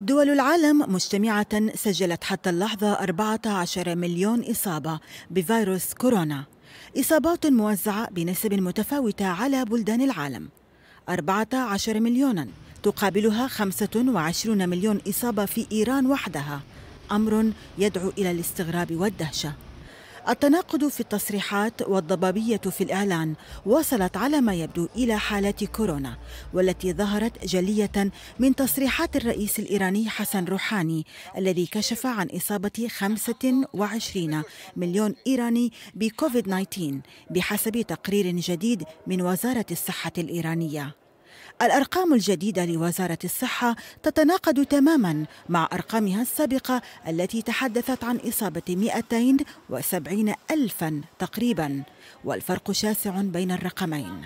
دول العالم مجتمعة سجلت حتى اللحظة 14 مليون إصابة بفيروس كورونا إصابات موزعة بنسب متفاوتة على بلدان العالم 14 مليونا تقابلها 25 مليون إصابة في إيران وحدها أمر يدعو إلى الاستغراب والدهشة التناقض في التصريحات والضبابية في الإعلان وصلت على ما يبدو إلى حالة كورونا والتي ظهرت جلية من تصريحات الرئيس الإيراني حسن روحاني الذي كشف عن إصابة 25 مليون إيراني بكوفيد 19 بحسب تقرير جديد من وزارة الصحة الإيرانية الأرقام الجديدة لوزارة الصحة تتناقض تماما مع أرقامها السابقة التي تحدثت عن إصابة 270 ألفا تقريبا والفرق شاسع بين الرقمين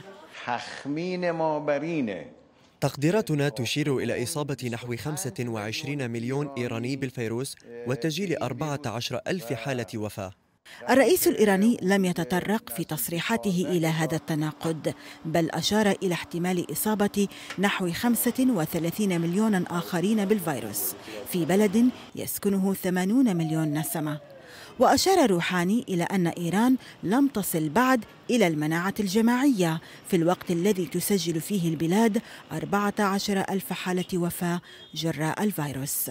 تقديراتنا تشير إلى إصابة نحو 25 مليون إيراني بالفيروس وتسجيل 14 ألف حالة وفاة الرئيس الإيراني لم يتطرق في تصريحاته إلى هذا التناقض بل أشار إلى احتمال إصابة نحو 35 مليون آخرين بالفيروس في بلد يسكنه 80 مليون نسمة وأشار روحاني إلى أن إيران لم تصل بعد إلى المناعة الجماعية في الوقت الذي تسجل فيه البلاد 14 ألف حالة وفاة جراء الفيروس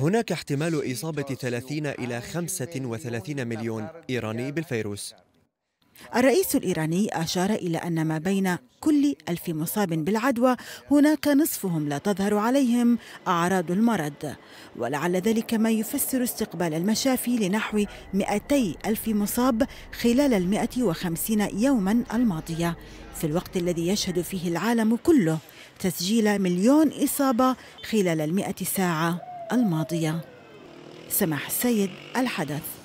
هناك احتمال إصابة 30 إلى 35 مليون إيراني بالفيروس الرئيس الإيراني أشار إلى أن ما بين كل ألف مصاب بالعدوى هناك نصفهم لا تظهر عليهم أعراض المرض ولعل ذلك ما يفسر استقبال المشافي لنحو 200 ألف مصاب خلال المائة وخمسين يوما الماضية في الوقت الذي يشهد فيه العالم كله تسجيل مليون إصابة خلال المئة ساعة الماضية سماح السيد الحدث